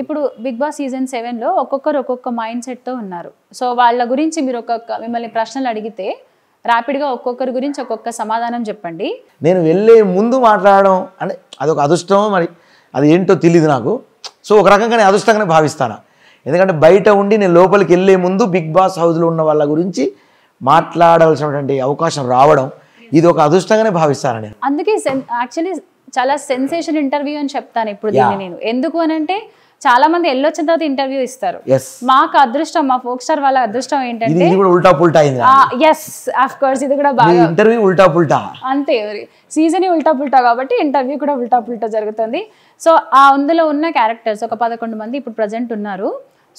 ఇప్పుడు big boss season సెవెన్లో ఒక్కొక్కరు ఒక్కొక్క మైండ్ సెట్తో ఉన్నారు సో వాళ్ళ గురించి మీరు ఒక్కొక్క మిమ్మల్ని ప్రశ్నలు అడిగితే ర్యాపిడ్గా ఒక్కొక్కరి గురించి ఒక్కొక్క సమాధానం చెప్పండి నేను వెళ్ళే ముందు మాట్లాడడం అంటే అదొక అదృష్టం మరి అది ఏంటో తెలియదు నాకు సో ఒక రకంగానే అదృష్టంగానే భావిస్తాను ఎందుకంటే బయట ఉండి నేను లోపలికి వెళ్ళే ముందు బిగ్ బాస్ హౌస్లో ఉన్న వాళ్ళ గురించి మాట్లాడవలసినటువంటి అవకాశం రావడం ఇది ఒక అదృష్టంగానే భావిస్తాను నేను అందుకే యాక్చువల్లీ చాలా సెన్సేషన్ ఇంటర్వ్యూ అని చెప్తాను ఇప్పుడు నేను ఎందుకు అని అంటే చాలా మంది వెళ్ళొచ్చిన తర్వాత ఇంటర్వ్యూ ఇస్తారు మాకు అదృష్టం మా ఫోక్ స్టార్ వాళ్ళ అదృష్టం ఏంటంటే ఉల్టా ఎస్ ఆఫ్ కోర్స్ ఇది కూడా బాగా ఉల్టా పుల్టా అంతే సీజన్ ఉల్టా పుల్టా కాబట్టి ఇంటర్వ్యూ కూడా ఉల్టా పుల్టా జరుగుతుంది సో ఆ అందులో ఉన్న క్యారెక్టర్స్ ఒక పదకొండు మంది ఇప్పుడు ప్రజెంట్ ఉన్నారు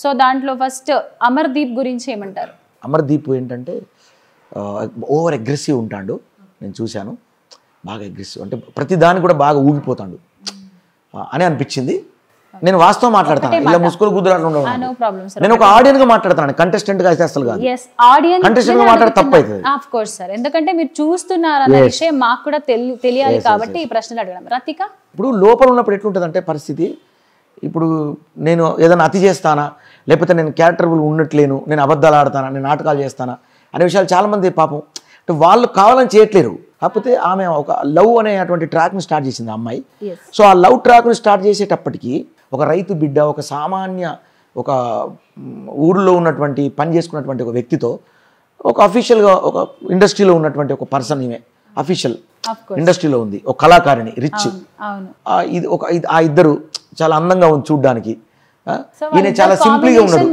సో దాంట్లో ఫస్ట్ అమర్దీప్ గురించి ఏమంటారు అమర్దీప్ ఏంటంటే ఓవర్ అగ్రెసివ్ ఉంటాడు నేను చూశాను బాగా అగ్రెసివ్ అంటే ప్రతి దాన్ని కూడా బాగా ఊగిపోతాడు అని అనిపించింది నేను వాస్తవం మాట్లాడతాను ఇలా ముసుకులు గుద్దులాట్లు ఉండవు నేను ఒక ఆడియన్ గా మాట్లాడతాను కంటెస్టెంట్ గా అయితే అసలు కంటెస్టెంట్ గా మాట్లాడే తప్పు అవుతుంది సార్ ఎందుకంటే మీరు చూస్తున్నారు అనే విషయం మాకు కూడా తెలియాలి కాబట్టి ఈ ప్రశ్నలు అడగడం రతిక ఇప్పుడు లోపల ఉన్నప్పుడు ఎట్లుంటుంది అంటే పరిస్థితి ఇప్పుడు నేను ఏదైనా అతి చేస్తానా లేకపోతే నేను క్యారెక్టర్బుల్ ఉండట్లేను నేను అబద్ధాలు ఆడతానా నేను నాటకాలు చేస్తానా అనే విషయాలు చాలామంది పాపం అంటే వాళ్ళు కావాలని చేయట్లేరు కాకపోతే ఆమె ఒక లవ్ అనేటువంటి ట్రాక్ని స్టార్ట్ చేసింది ఆ అమ్మాయి సో ఆ లవ్ ట్రాక్ని స్టార్ట్ చేసేటప్పటికి ఒక రైతు బిడ్డ ఒక సామాన్య ఒక ఊరిలో ఉన్నటువంటి పని చేసుకున్నటువంటి ఒక వ్యక్తితో ఒక అఫీషియల్గా ఒక ఇండస్ట్రీలో ఉన్నటువంటి ఒక పర్సన్ ఈమె అఫీషియల్ ఇండస్ట్రీలో ఉంది ఒక కళాకారిణి రిచ్ ఇది ఒక ఆ ఇద్దరు చాలా అందంగా ఉంది చూడ్డానికి ఈయన చాలా సింపుల్ గా ఉన్నాడు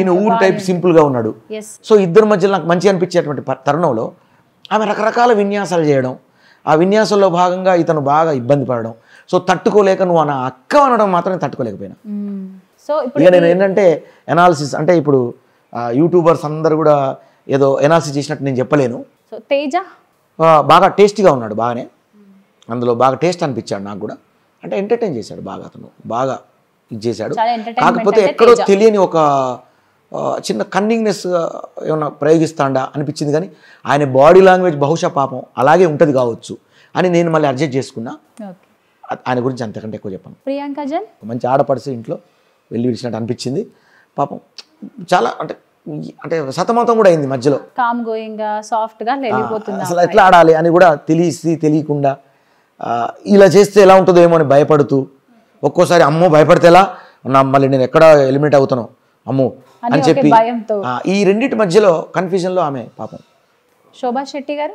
ఈయన ఊరు టైప్ సింపుల్ గా ఉన్నాడు సో ఇద్దరు మధ్యలో నాకు మంచి అనిపించేటువంటి తరుణంలో ఆమె రకరకాల విన్యాసాలు చేయడం ఆ విన్యాసంలో భాగంగా ఇతను బాగా ఇబ్బంది పడడం సో తట్టుకోలేక నువ్వు నా అక్క అనడం మాత్రం తట్టుకోలేకపోయినా సో ఇక నేను ఏంటంటే ఎనాలిసిస్ అంటే ఇప్పుడు యూట్యూబర్స్ అందరు కూడా ఏదో ఎనాలిసిస్ చేసినట్టు నేను చెప్పలేను తేజ బాగా టేస్టీగా ఉన్నాడు బాగానే అందులో బాగా టేస్ట్ అనిపించాడు నాకు కూడా అంటే ఎంటర్టైన్ చేశాడు బాగా అతను బాగా ఇది చేశాడు కాకపోతే ఎక్కడో తెలియని ఒక చిన్న కన్నింగ్నెస్ ఏమన్నా ప్రయోగిస్తాడా అనిపించింది కానీ ఆయన బాడీ లాంగ్వేజ్ బహుశా పాపం అలాగే ఉంటుంది కావచ్చు అని నేను మళ్ళీ అడ్జస్ట్ చేసుకున్నా ఆయన గురించి అంతకంటే ఎక్కువ చెప్పాను ప్రియాంక జన్ మంచి ఆడపడిసి ఇంట్లో వెళ్ళి విడిచినట్టు అనిపించింది పాపం చాలా అంటే అంటే సతమతం కూడా అయింది మధ్యలో కామ్ సాఫ్ట్గా అసలు ఎట్లా ఆడాలి అని కూడా తెలిసి తెలియకుండా ఇలా చేస్తే ఎలా ఉంటుందో ఏమో అని భయపడుతూ ఒక్కోసారి అమ్మో భయపడితే ఎలా మళ్ళీ నేను ఎక్కడ ఎలిమినేట్ అవుతాను అమ్మో అని చెప్పి ఈ రెండింటి మధ్యలో కన్ఫ్యూజన్లో ఆమె పాపం శోభా శెట్టి గారు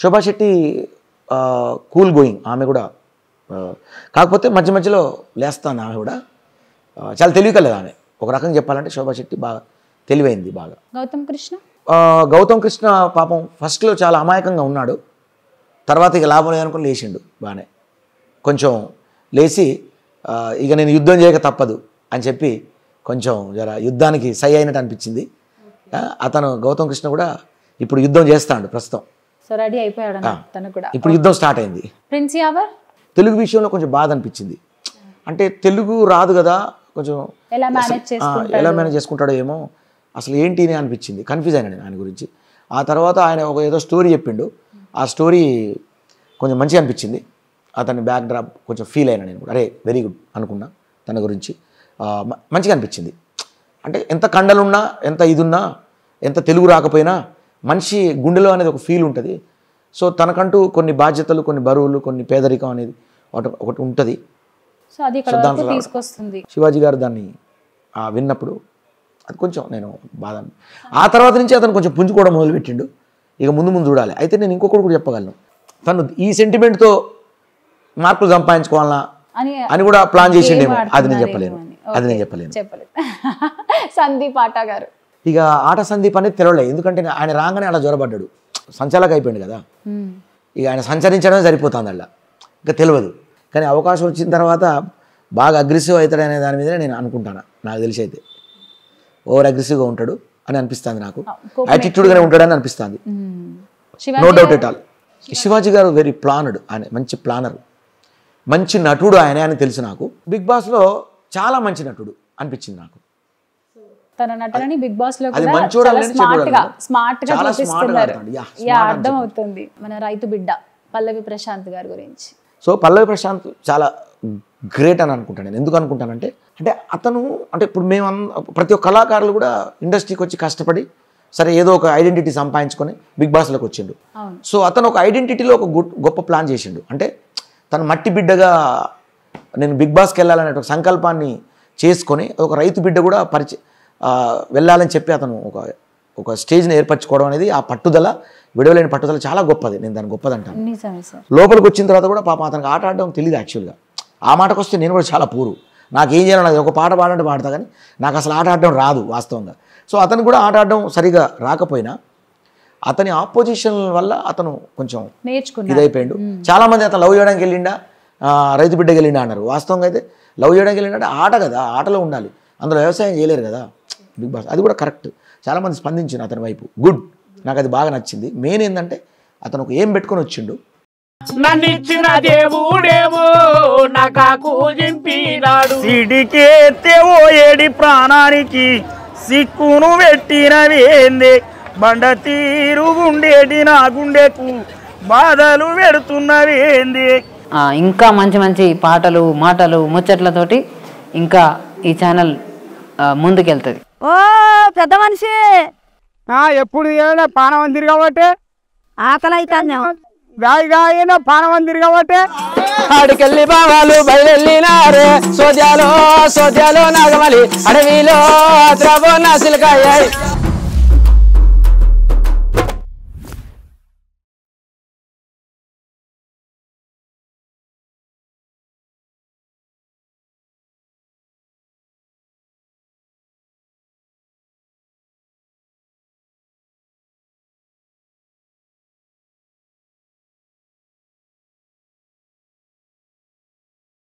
శోభా శెట్టి కూల్ గోయింగ్ ఆమె కూడా కాకపోతే మధ్య మధ్యలో లేస్తాను ఆమె కూడా చాలా తెలివికలేదు ఆమె ఒక రకంగా చెప్పాలంటే శోభా శెట్టి బాగా తెలివైంది బాగా గౌతమ్ కృష్ణ గౌతమ్ కృష్ణ పాపం ఫస్ట్లో చాలా అమాయకంగా ఉన్నాడు తర్వాత ఇక లాభం లేదనుకుని లేచిండు బాగానే కొంచెం లేచి ఇక నేను యుద్ధం చేయక తప్పదు అని చెప్పి కొంచెం జర యుద్ధానికి సై అయినట్టు అనిపించింది అతను గౌతమ్ కృష్ణ కూడా ఇప్పుడు యుద్ధం చేస్తాడు ప్రస్తుతం సో రెడీ అయిపోయాడు ఇప్పుడు యుద్ధం స్టార్ట్ అయింది ప్రిన్స్ యావర్ తెలుగు విషయంలో కొంచెం బాధ అనిపించింది అంటే తెలుగు రాదు కదా కొంచెం ఎలా మేనేజ్ చేసుకుంటాడో ఏమో అసలు ఏంటి అని అనిపించింది కన్ఫ్యూజ్ అయినా ఆయన గురించి ఆ తర్వాత ఆయన ఒక ఏదో స్టోరీ చెప్పిండు ఆ స్టోరీ కొంచెం మంచిగా అనిపించింది అతని బ్యాక్ డ్రాప్ కొంచెం ఫీల్ అయినా నేను అరే వెరీ గుడ్ అనుకున్నా తన గురించి మంచిగా అనిపించింది అంటే ఎంత కండలున్నా ఎంత ఇదున్నా ఎంత తెలుగు రాకపోయినా మనిషి గుండెలో అనేది ఒక ఫీల్ ఉంటుంది సో తనకంటూ కొన్ని బాధ్యతలు కొన్ని బరువులు కొన్ని పేదరికం అనేది ఒకటి ఉంటుంది శివాజీ గారు దాన్ని విన్నప్పుడు అది కొంచెం నేను బాధ ఆ తర్వాత నుంచి అతను కొంచెం పుంజుకోవడం మొదలుపెట్టిండు ఇక ముందు ముందు చూడాలి అయితే నేను ఇంకొకటి కూడా చెప్పగలను తను ఈ సెంటిమెంట్తో మార్కులు సంపాదించుకోవాలన్నా అని కూడా ప్లాన్ చేసిండేమో అది నేను చెప్పలేను అది నేను చెప్పలేను సందీప్ గారు ఇక ఆట సందీప్ అనేది తెలవలేదు ఎందుకంటే ఆయన రాగానే అలా జ్వరపడ్డాడు సంచాలక అయిపోయింది కదా ఇక ఆయన సంచరించడం సరిపోతుంది అలా ఇంకా తెలియదు కానీ అవకాశం వచ్చిన తర్వాత బాగా అగ్రెసివ్ అవుతాడు అనే దాని మీదనే నేను అనుకుంటాను నాకు తెలిసి అయితే ఓవర్ అగ్రెసివ్గా ఉంటాడు అని అనిపిస్తుంది నాకు యాటిట్యూడ్గానే ఉంటాడని అనిపిస్తుంది no doubt at all Shivaji గారు వెరీ ప్లానర్డ్ ఆయన మంచి ప్లానర్ మంచి నటుడు ఆయనే అని తెలుసు నాకు బిగ్ బాస్లో చాలా మంచి నటుడు అనిపించింది నాకు తన నటనని బిగ్ బాస్ లో కూడా స్మార్ట్ గా స్మార్ట్ గా చూపిస్తున్నారు అర్థం అవుతుంది మన రైతు బిడ్డ పల్లవి ప్రశాంత్ గారి గురించి సో పల్లవి ప్రశాంత్ చాలా గ్రేట్ అని అనుకుంటాను నేను ఎందుకు అనుకుంటానంటే అంటే అతను అంటే ఇప్పుడు మేము ప్రతి ఒక్క కళాకారులు కూడా ఇండస్ట్రీకి వచ్చి కష్టపడి సరే ఏదో ఒక ఐడెంటిటీ సంపాదించుకొని బిగ్ బాస్లోకి వచ్చిండు సో అతను ఒక ఐడెంటిటీలో ఒక గొప్ప ప్లాన్ చేసిండు అంటే తను మట్టి బిడ్డగా నేను బిగ్ బాస్కి వెళ్ళాలనే ఒక సంకల్పాన్ని చేసుకొని ఒక రైతు బిడ్డ కూడా పరిచయం వెళ్ళాలని చెప్పి అతను ఒక ఒక స్టేజ్ని ఏర్పరచుకోవడం అనేది ఆ పట్టుదల విడవలేని పట్టుదల చాలా గొప్పది నేను దాన్ని గొప్పది అంటాను లోపలికి వచ్చిన తర్వాత కూడా పాపం అతనికి ఆట ఆడడం తెలియదు యాక్చువల్గా ఆ మాటకు వస్తే నేను కూడా చాలా పూరు నాకేం చేయాలో నాకు ఒక పాట పాడంటే పాడతా కానీ నాకు అసలు ఆట ఆడడం రాదు వాస్తవంగా సో అతను కూడా ఆట ఆడడం సరిగా రాకపోయినా అతని ఆపోజిషన్ వల్ల అతను కొంచెం చాలా చాలామంది అతను లవ్ చేయడానికి వెళ్ళిండా రైతు బిడ్డకి వెళ్ళిండా అన్నారు వాస్తవంగా అయితే లవ్ చేయడానికి వెళ్ళిండా ఆట కదా ఆటలో ఉండాలి అందులో వ్యవసాయం చేయలేరు కదా బిగ్ బాస్ అది కూడా కరెక్ట్ చాలామంది స్పందించిన అతని వైపు గుడ్ నాకు అది బాగా నచ్చింది మెయిన్ ఏంటంటే అతను ఒక ఏం పెట్టుకొని వచ్చిండు నన్నిచ్చిన దేవుడేమో నాకు జింపినాడు సిడికేతేవో ఏడి ప్రాణానికి సిక్కును పెట్టినవేందే బండ తీరు ఉండేటి నా గుండెకు బాధలు పెడుతున్నవేంది ఇంకా మంచి మంచి పాటలు మాటలు ముచ్చట్లతోటి ఇంకా ఈ ఛానల్ ముందుకెళ్తుంది ఓ పెద్ద మనిషి ఎప్పుడు పానం అందిరు కాబట్టి ఆకలి అవుతాను కాబట్టి అడికెళ్ళి బావాలు బయలునారే సోద్యాలో సోద్యాలో నాగమలి అడవిలో ద్రవో నాసిలకాయ